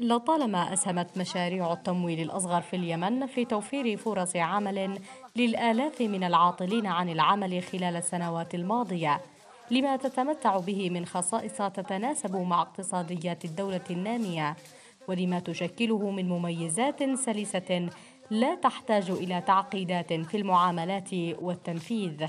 لطالما أسهمت مشاريع التمويل الأصغر في اليمن في توفير فرص عمل للآلاف من العاطلين عن العمل خلال السنوات الماضية لما تتمتع به من خصائص تتناسب مع اقتصاديات الدولة النامية ولما تشكله من مميزات سلسة لا تحتاج إلى تعقيدات في المعاملات والتنفيذ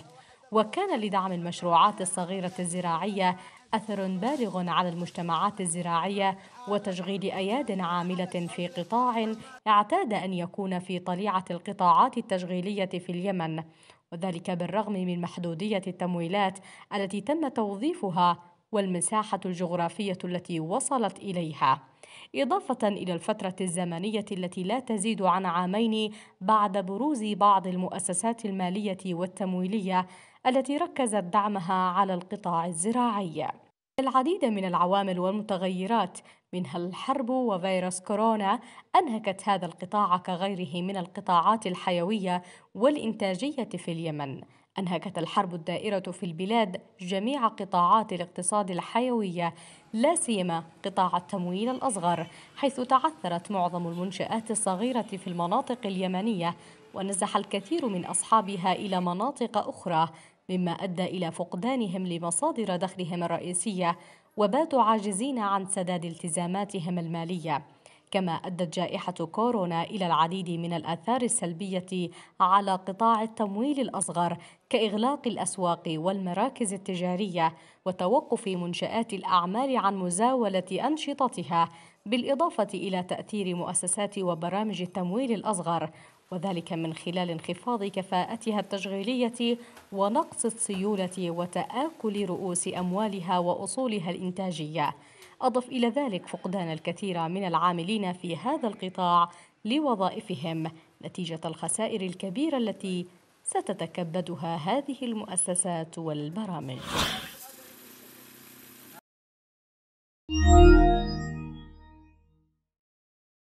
وكان لدعم المشروعات الصغيرة الزراعية أثر بالغ على المجتمعات الزراعية وتشغيل أياد عاملة في قطاع اعتاد أن يكون في طليعة القطاعات التشغيلية في اليمن وذلك بالرغم من محدودية التمويلات التي تم توظيفها والمساحة الجغرافية التي وصلت إليها إضافة إلى الفترة الزمنية التي لا تزيد عن عامين بعد بروز بعض المؤسسات المالية والتمويلية التي ركزت دعمها على القطاع الزراعي. العديد من العوامل والمتغيرات منها الحرب وفيروس كورونا أنهكت هذا القطاع كغيره من القطاعات الحيوية والإنتاجية في اليمن. أنهكت الحرب الدائرة في البلاد جميع قطاعات الاقتصاد الحيوية لا سيما قطاع التمويل الأصغر حيث تعثرت معظم المنشآت الصغيرة في المناطق اليمنية ونزح الكثير من أصحابها إلى مناطق أخرى مما أدى إلى فقدانهم لمصادر دخلهم الرئيسية وباتوا عاجزين عن سداد التزاماتهم الماليه كما أدت جائحة كورونا إلى العديد من الآثار السلبية على قطاع التمويل الأصغر كإغلاق الأسواق والمراكز التجارية وتوقف منشآت الأعمال عن مزاولة أنشطتها بالإضافة إلى تأثير مؤسسات وبرامج التمويل الأصغر وذلك من خلال انخفاض كفاءتها التشغيلية ونقص السيولة وتآكل رؤوس أموالها وأصولها الإنتاجية أضف إلى ذلك فقدان الكثير من العاملين في هذا القطاع لوظائفهم نتيجة الخسائر الكبيرة التي ستتكبدها هذه المؤسسات والبرامج